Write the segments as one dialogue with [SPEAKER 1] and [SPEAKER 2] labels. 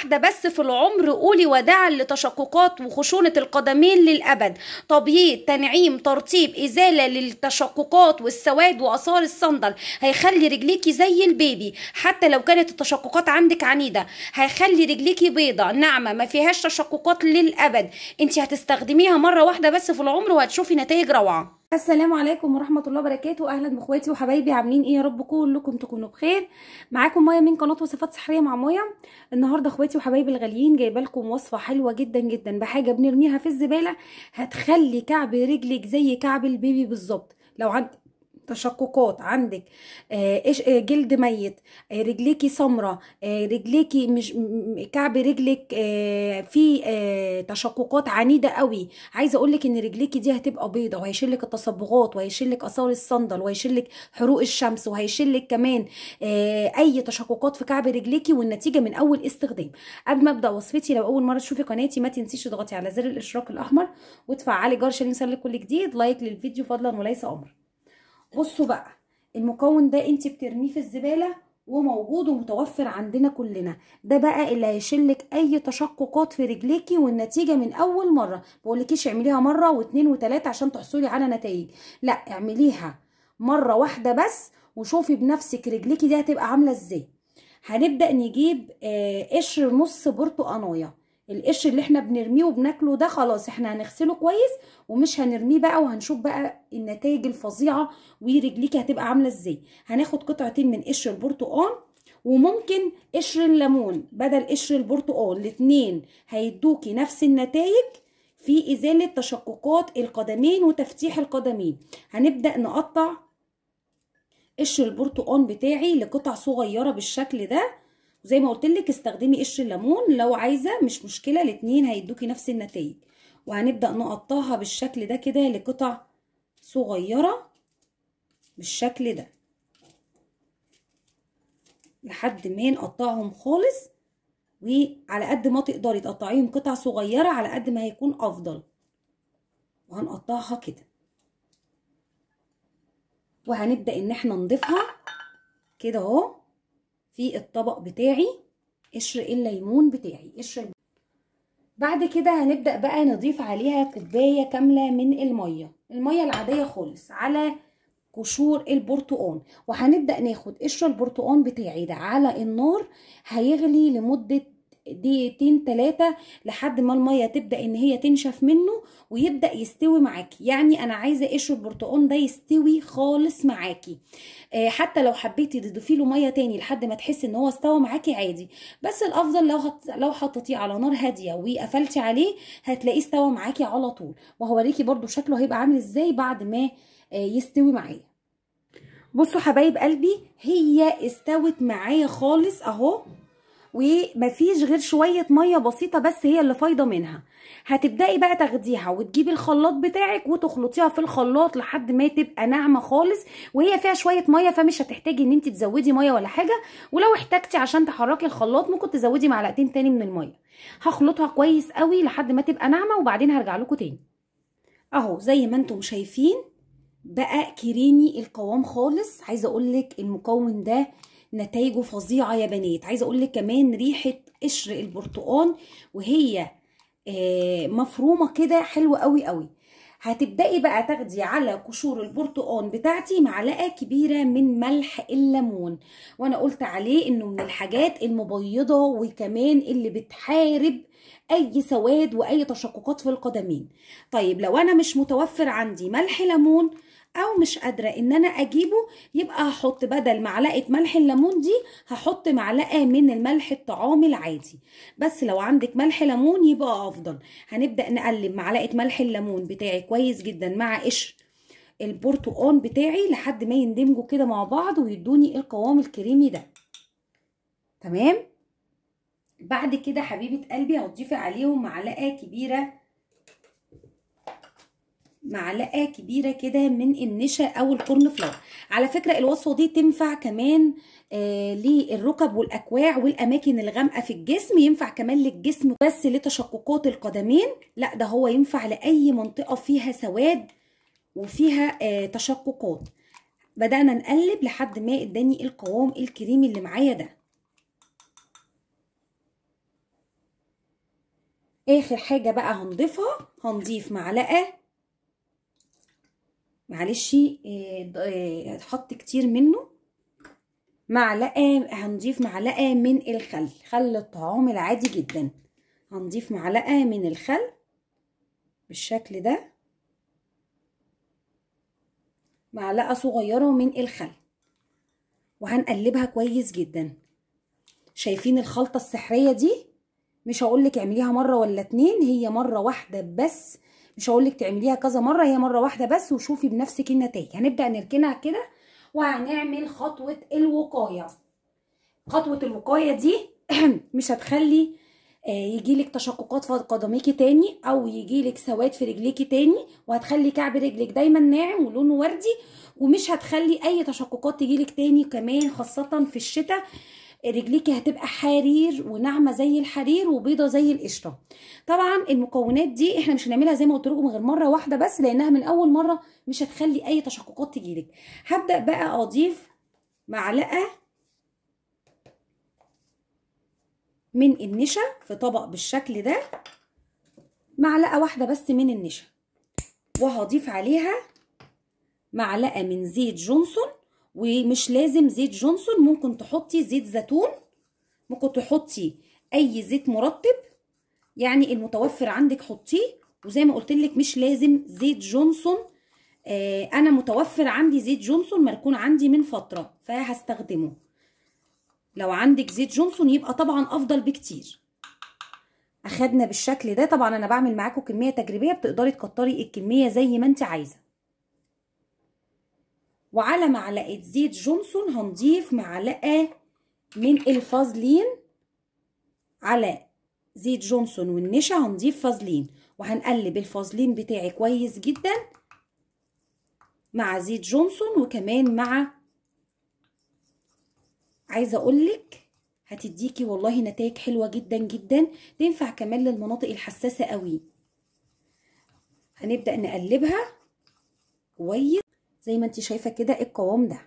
[SPEAKER 1] واحدة بس في العمر قولي وداعا لتشققات وخشونة القدمين للأبد تبييض تنعيم ترطيب إزالة للتشققات والسواد وآثار الصندل هيخلي رجليكي زي البيبي حتى لو كانت التشققات عندك عنيدة هيخلي رجليكي بيضة ناعمة ما فيهاش تشققات للأبد انت هتستخدميها مرة واحدة بس في العمر وهتشوفي نتائج روعة السلام عليكم ورحمه الله وبركاته اهلا باخواتي وحبايبي عاملين ايه يا رب كلكم تكونوا بخير معاكم مايا من قناه وصفات سحريه مع مايا النهارده اخواتي وحبايبي الغاليين جايبه لكم وصفه حلوه جدا جدا بحاجه بنرميها في الزباله هتخلي كعب رجلك زي كعب البيبي بالظبط لو عند تشققات عندك آه، آه، جلد ميت آه، رجليكي سمراء رجليكي مش كعب رجلك في تشققات عنيده قوي عايزه اقول لك ان رجليكي دي هتبقى بيضه وهيشيل لك التصبغات وهيشيل لك اثار الصندل وهيشيل لك حروق الشمس وهيشيل لك كمان اي تشققات في كعب رجليكي والنتيجه من اول استخدام قبل ما ابدا وصفتي لو اول مره تشوفي قناتي ما تنسيش تضغطي على زر الاشراك الاحمر وتفعلي جرس عشان يوصلك كل جديد لايك للفيديو فضلا وليس امر بصوا بقى المكون ده انت بترميه في الزباله وموجود ومتوفر عندنا كلنا ده بقى اللي هيشلك اي تشققات في رجليكي والنتيجه من اول مره بقولكيش اعمليها مره واتنين وتلاته عشان تحصلي على نتائج لا اعمليها مره واحده بس وشوفي بنفسك رجليكي دي هتبقى عامله ازاي هنبدا نجيب آه، قشر نص برتقانيه القش اللي احنا بنرميه وبناكله ده خلاص احنا هنغسله كويس ومش هنرميه بقى وهنشوف بقى النتائج الفظيعه ورجليك هتبقى عامله ازاي هناخد قطعتين من قشر البرتقال وممكن قشر الليمون بدل قشر البرتقال الاثنين هيدوكي نفس النتائج في ازاله تشققات القدمين وتفتيح القدمين هنبدا نقطع قشر البرتقال بتاعي لقطع صغيره بالشكل ده زي ما قلت لك استخدمي قشر الليمون لو عايزه مش مشكله الاثنين هيدوكي نفس النتائج وهنبدا نقطعها بالشكل ده كده لقطع صغيره بالشكل ده لحد ما نقطعهم خالص وعلى قد ما تقدري تقطعيهم قطع صغيره على قد ما هيكون افضل وهنقطعها كده وهنبدا ان احنا نضيفها كده اهو في الطبق بتاعي قشر الليمون بتاعي قشر بعد كده هنبدأ بقى نضيف عليها كوباية كاملة من المية المية العادية خالص على قشور البرتقال وهنبدأ ناخد قشر البرتقال بتاعي ده على النار هيغلي لمدة دقيقتين ثلاثة لحد ما المية تبدأ ان هي تنشف منه ويبدأ يستوي معاكي يعني انا عايزة قشر البرتقال ده يستوي خالص معاكي آه، حتى لو حبيتي تضيفي له مية تاني لحد ما تحسي ان هو استوى معاكي عادي بس الافضل لو هت... لو حطيتيه على نار هادية وقفلتي عليه هتلاقيه استوى معاكي على طول وهوريكي برده شكله هيبقى عامل ازاي بعد ما آه، يستوي معايا بصوا حبايب قلبي هي استوت معايا خالص اهو ومفيش غير شويه ميه بسيطه بس هي اللي فايضه منها هتبداي بقى تاخديها وتجيبي الخلاط بتاعك وتخلطيها في الخلاط لحد ما تبقى ناعمه خالص وهي فيها شويه ميه فمش هتحتاجي ان انت تزودي ميه ولا حاجه ولو احتاجتي عشان تحركي الخلاط ممكن تزودي معلقتين تاني من الميه هخلطها كويس قوي لحد ما تبقى ناعمه وبعدين هرجع لكم تاني اهو زي ما انتم شايفين بقى كريمي القوام خالص عايزه اقول لك المكون ده نتائجه فظيعه يا بنات عايزه اقول لك كمان ريحه قشر البرتقال وهي آه، مفرومه كده حلوه قوي قوي هتبداي بقى تاخدي على قشور البرتقال بتاعتي معلقه كبيره من ملح الليمون وانا قلت عليه انه من الحاجات المبيضه وكمان اللي بتحارب اي سواد واي تشققات في القدمين طيب لو انا مش متوفر عندي ملح ليمون او مش قادره ان انا اجيبه يبقى هحط بدل معلقه ملح الليمون دي هحط معلقه من الملح الطعام العادي بس لو عندك ملح ليمون يبقى افضل هنبدا نقلب معلقه ملح الليمون بتاعي كويس جدا مع قشر البرتقال بتاعي لحد ما يندمجوا كده مع بعض ويدوني القوام الكريمي ده تمام بعد كده حبيبه قلبي هتضيفي عليهم معلقه كبيره معلقه كبيره كده من النشا او الكورن فلاور على فكره الوصفه دي تنفع كمان آه للركب والاكواع والاماكن الغامقه في الجسم ينفع كمان للجسم بس لتشققات القدمين لا ده هو ينفع لاي منطقه فيها سواد وفيها آه تشققات بدانا نقلب لحد ما اداني القوام الكريمي اللي معايا ده اخر حاجه بقى هنضيفها هنضيف معلقه معلش آه، آه، حط كتير منه معلقه هنضيف معلقه من الخل خل الطعام العادي جدا هنضيف معلقه من الخل بالشكل ده معلقه صغيره من الخل وهنقلبها كويس جدا شايفين الخلطه السحريه دي مش هقولك اعمليها مره ولا اتنين هي مره واحده بس مش هقول لك تعمليها كذا مره هي مره واحده بس وشوفي بنفسك النتائج هنبدا نركنها كده وهنعمل خطوه الوقايه خطوه الوقايه دي مش هتخلي آه، يجيلك تشققات في قدميكي تاني او يجيلك سواد في رجليكي تاني وهتخلي كعب رجلك دايما ناعم ولونه وردي ومش هتخلي اي تشققات تجيلك تاني كمان خاصه في الشتاء رجليكي هتبقى حرير وناعمه زي الحرير وبيضه زي القشره طبعا المكونات دي احنا مش هنعملها زي ما قلت لكم غير مره واحده بس لانها من اول مره مش هتخلي اي تشققات تجيلك هبدا بقى اضيف معلقه من النشا في طبق بالشكل ده معلقه واحده بس من النشا وهضيف عليها معلقه من زيت جونسون ومش لازم زيت جونسون ممكن تحطي زيت زيتون ممكن تحطي اي زيت مرطب يعني المتوفر عندك حطيه وزي ما قلت لك مش لازم زيت جونسون آه انا متوفر عندي زيت جونسون مركون عندي من فتره فهستخدمه لو عندك زيت جونسون يبقى طبعا افضل بكتير اخدنا بالشكل ده طبعا انا بعمل معاكم كميه تجريبيه بتقدري تكتري الكميه زي ما انت عايزه وعلى معلقة زيت جونسون هنضيف معلقة من الفازلين على زيت جونسون والنشا هنضيف فازلين وهنقلب الفازلين بتاعي كويس جدا مع زيت جونسون وكمان مع عايزه اقولك هتديكي والله نتائج حلوه جدا جدا تنفع كمان للمناطق الحساسه قوي هنبدا نقلبها كويس زي ما انت شايفه كده القوام ده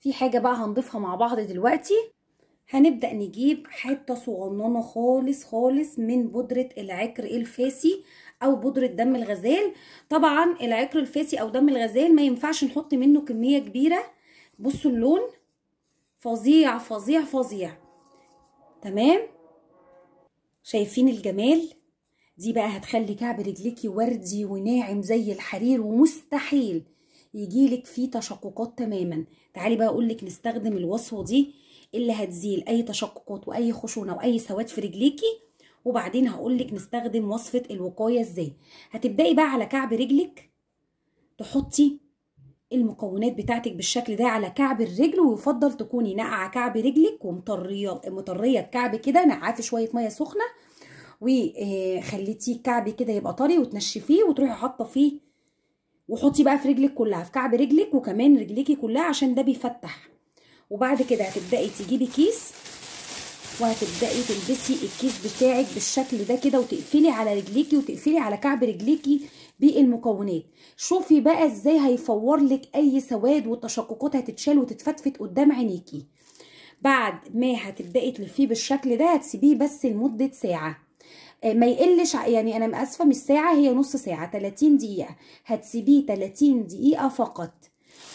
[SPEAKER 1] في حاجه بقى هنضيفها مع بعض دلوقتي هنبدا نجيب حته صغننه خالص خالص من بودره العكر الفاسي او بودره دم الغزال طبعا العكر الفاسي او دم الغزال ما ينفعش نحط منه كميه كبيره بصوا اللون فظيع فظيع فظيع تمام شايفين الجمال دي بقى هتخلي كعب رجليكي وردي وناعم زي الحرير ومستحيل يجيلك فيه تشققات تماما تعالي بقى اقولك نستخدم الوصفه دي اللي هتزيل اي تشققات واي خشونه واي سواد في رجليكي وبعدين هقولك نستخدم وصفه الوقايه ازاي هتبداي بقى على كعب رجلك تحطي المكونات بتاعتك بالشكل ده على كعب الرجل ويفضل تكوني ناقعه كعب رجلك ومطريه مطريه الكعب كده نقعاه في شويه ميه سخنه وخليتيه كعب كده يبقى طري وتنشفيه وتروحي حاطه فيه وحطي بقى في رجلك كلها في كعب رجلك وكمان رجليكي كلها عشان ده بيفتح وبعد كده هتبداي تجيبي كيس وهتبداي تلبسي الكيس بتاعك بالشكل ده كده وتقفلي على رجليكي وتقفلي على كعب رجليكي بالمكونات شوفي بقى ازاي هيفور لك اي سواد والتشققات هتتشال وتتفتفت قدام عينيكي بعد ما هتبداي تلفيه بالشكل ده هتسيبيه بس لمده ساعه آه، ما يقلش يعني انا اسفه مش ساعه هي نص ساعه 30 دقيقه هتسيبيه 30 دقيقه فقط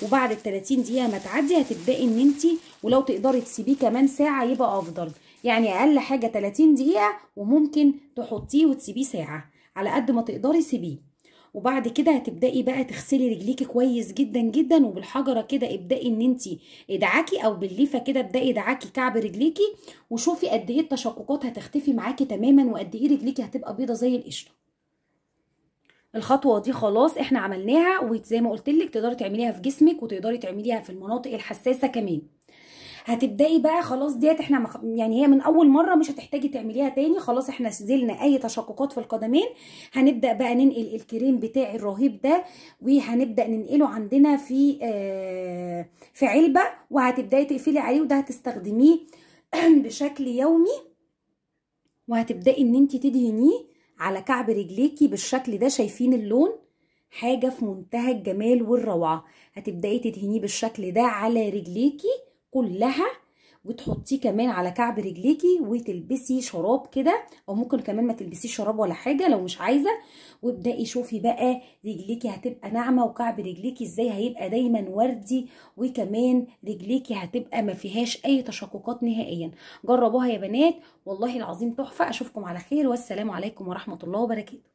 [SPEAKER 1] وبعد ال 30 دقيقه ما تعدي هتبداي ان انت ولو تقدري تسيبيه كمان ساعه يبقى افضل يعني اقل حاجه 30 دقيقه وممكن تحطيه وتسيبيه ساعه على قد ما تقدري سيبيه وبعد كده هتبدأي بقى تغسلي رجليكي كويس جدا جدا وبالحجرة كده ابدأي ان انت ادعكي او بالليفة كده ابدأي ادعكي كعب رجليكي وشوفي قد ايه التشققات هتختفي معاكي تماما وقد ايه رجليكي هتبقى بيضة زي القشطة الخطوه دي خلاص احنا عملناها وزي ما قلت لك تقدري تعمليها في جسمك وتقدري تعمليها في المناطق الحساسه كمان هتبداي بقى خلاص ديت احنا مخ... يعني هي من اول مره مش هتحتاجي تعمليها تاني خلاص احنا سجلنا اي تشققات في القدمين هنبدا بقى ننقل الكريم بتاعي الرهيب ده وهنبدا ننقله عندنا في آه في علبه وهتبداي تقفلي عليه وده هتستخدميه بشكل يومي وهتبداي ان انت تدهنيه على كعب رجليكي بالشكل ده شايفين اللون حاجه في منتهى الجمال والروعه هتبداي تدهنيه بالشكل ده على رجليكي كلها وتحطيه كمان على كعب رجليكي وتلبسي شراب كده او ممكن كمان ما تلبسي شراب ولا حاجه لو مش عايزه وابداي شوفي بقى رجليكي هتبقى ناعمه وكعب رجليكي ازاي هيبقى دايما وردي وكمان رجليكي هتبقى ما فيهاش اي تشققات نهائيا جربوها يا بنات والله العظيم تحفه اشوفكم على خير والسلام عليكم ورحمه الله وبركاته